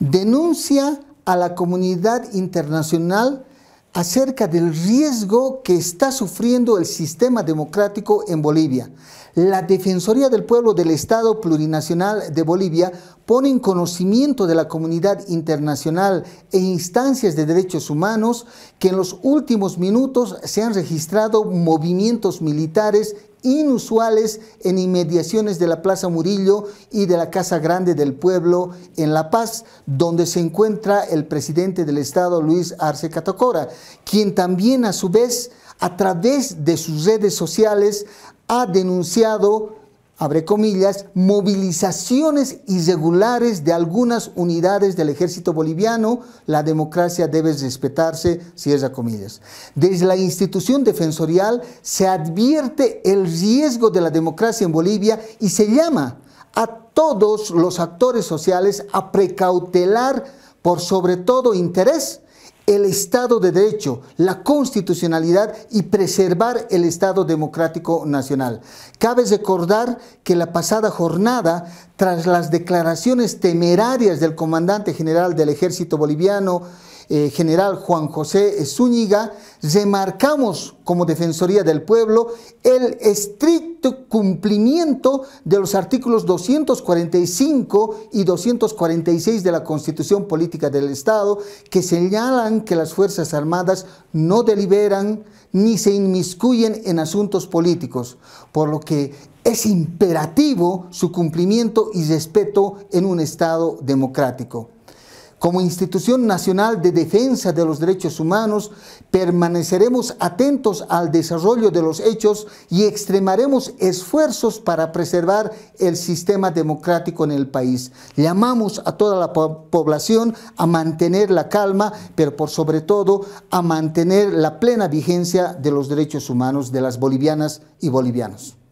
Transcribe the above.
denuncia a la comunidad internacional acerca del riesgo que está sufriendo el sistema democrático en Bolivia. La Defensoría del Pueblo del Estado Plurinacional de Bolivia pone en conocimiento de la comunidad internacional e instancias de derechos humanos que en los últimos minutos se han registrado movimientos militares inusuales en inmediaciones de la Plaza Murillo y de la Casa Grande del Pueblo en La Paz, donde se encuentra el presidente del Estado, Luis Arce Catacora, quien también a su vez, a través de sus redes sociales, ha denunciado abre comillas, movilizaciones irregulares de algunas unidades del ejército boliviano, la democracia debe respetarse, cierra comillas. Desde la institución defensorial se advierte el riesgo de la democracia en Bolivia y se llama a todos los actores sociales a precautelar por sobre todo interés el Estado de Derecho, la constitucionalidad y preservar el Estado Democrático Nacional. Cabe recordar que la pasada jornada, tras las declaraciones temerarias del comandante general del ejército boliviano, eh, general Juan José Zúñiga, remarcamos como Defensoría del Pueblo el estricto cumplimiento de los artículos 245 y 246 de la Constitución Política del Estado, que señalan que las Fuerzas Armadas no deliberan ni se inmiscuyen en asuntos políticos, por lo que es imperativo su cumplimiento y respeto en un Estado democrático. Como institución nacional de defensa de los derechos humanos, permaneceremos atentos al desarrollo de los hechos y extremaremos esfuerzos para preservar el sistema democrático en el país. Llamamos a toda la población a mantener la calma, pero por sobre todo a mantener la plena vigencia de los derechos humanos de las bolivianas y bolivianos.